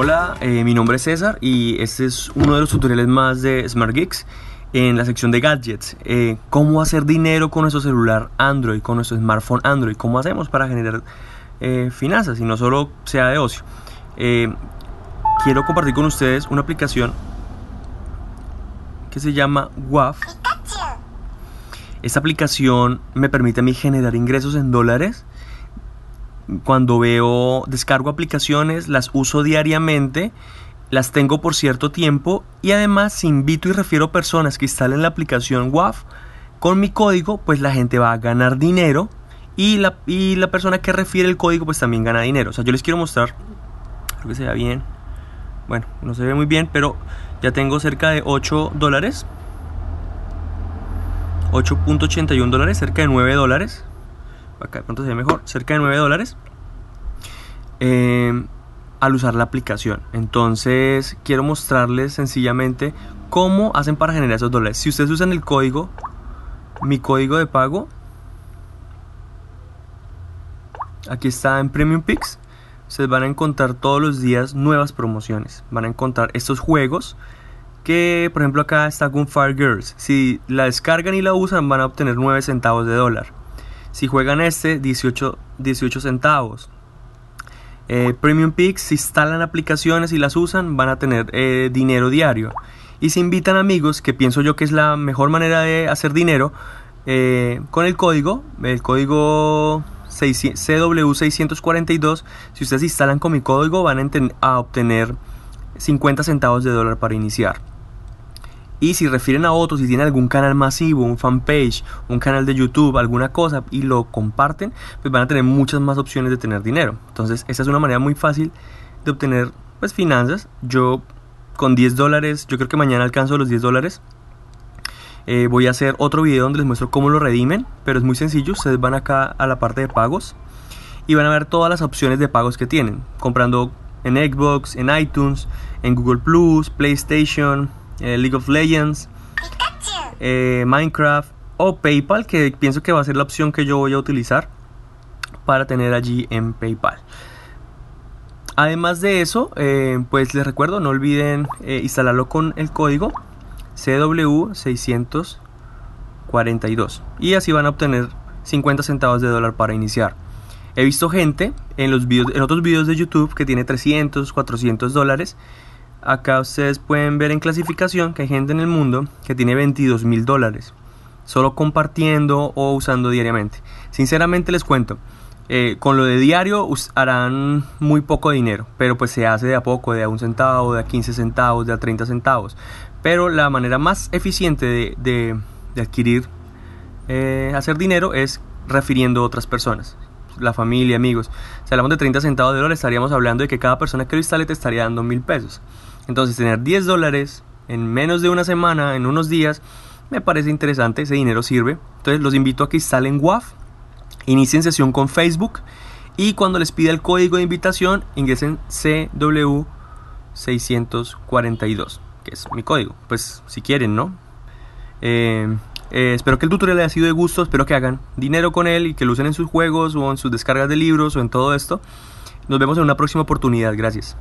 Hola, eh, mi nombre es César y este es uno de los tutoriales más de Smart Geeks en la sección de gadgets. Eh, ¿Cómo hacer dinero con nuestro celular Android, con nuestro smartphone Android? ¿Cómo hacemos para generar eh, finanzas y no solo sea de ocio? quiero compartir con ustedes una aplicación que se llama WAF. Esta aplicación me permite a mí generar ingresos en dólares cuando veo, descargo aplicaciones, las uso diariamente, las tengo por cierto tiempo y además si invito y refiero personas que instalen la aplicación WAF, con mi código pues la gente va a ganar dinero y la, persona que refiere el código pues también gana dinero. O sea, yo les quiero mostrar, creo que se vea bien, bueno, no se ve muy bien, pero ya tengo cerca de 8 dólares. 8.81 dólares, cerca de 9 dólares acá de pronto se ve mejor, cerca de 9 dólares. Eh, al usar la aplicación. Entonces quiero mostrarles sencillamente cómo hacen para generar esos dólares. Si ustedes usan el código, mi código de pago, aquí está en Premium Picks ustedes van a encontrar todos los días nuevas promociones. Van a encontrar estos juegos que, por ejemplo, acá está Gunfire Girls. Si la descargan y la usan, van a obtener 9 centavos de dólar. Si juegan este, 18, 18 centavos. Eh, Premium Picks, si instalan aplicaciones y las usan, van a tener eh, dinero diario. Y si invitan amigos, que pienso yo que es la mejor manera de hacer dinero, eh, con el código, el código CW642, si ustedes instalan con mi código, van a obtener 50 centavos de dólar para iniciar. Y si refieren a otros, si tienen algún canal masivo, un fanpage, un canal de YouTube, alguna cosa y lo comparten, pues van a tener muchas más opciones de tener dinero. Entonces, esa es una manera muy fácil de obtener pues finanzas. Yo con 10 dólares, yo creo que mañana alcanzo los 10 dólares. Eh, voy a hacer otro video donde les muestro cómo lo redimen, pero es muy sencillo. Ustedes van acá a la parte de pagos y van a ver todas las opciones de pagos que tienen, comprando en Xbox, en iTunes, en Google Plus, PlayStation, eh, League of Legends, eh, Minecraft o PayPal, que pienso que va a ser la opción que yo voy a utilizar para tener allí en PayPal. Además de eso, eh, pues les recuerdo, no olviden instalarlo con el código CW642 y así van a obtener 50 centavos de dólar para iniciar. He visto gente en, los videos, en otros videos de YouTube que tiene 300, 400 dólares Acá ustedes pueden ver en clasificación que hay gente en el mundo que tiene 22 mil dólares solo compartiendo o usando diariamente. Sinceramente les cuento, eh, con lo de diario harán muy poco dinero, pero pues se hace de a poco, de a un centavo, de a 15 centavos, de a 30 centavos. Pero la manera más eficiente de, de, adquirir, eh, hacer dinero es refiriendo a otras personas la familia, amigos. Si hablamos de 30 centavos de dólar, estaríamos hablando de que cada persona que lo instale te estaría dando mil pesos. Entonces tener 10 dólares en menos de una semana, en unos días, me parece interesante, ese dinero sirve. Entonces los invito a que instalen WAF, inicien sesión con Facebook y cuando les pida el código de invitación ingresen CW642, que es mi código, pues si quieren, ¿no? Eh, eh, espero que el tutorial haya sido de gusto, espero que hagan dinero con él y que lo usen en sus juegos o en sus descargas de libros o en todo esto. Nos vemos en una próxima oportunidad, gracias.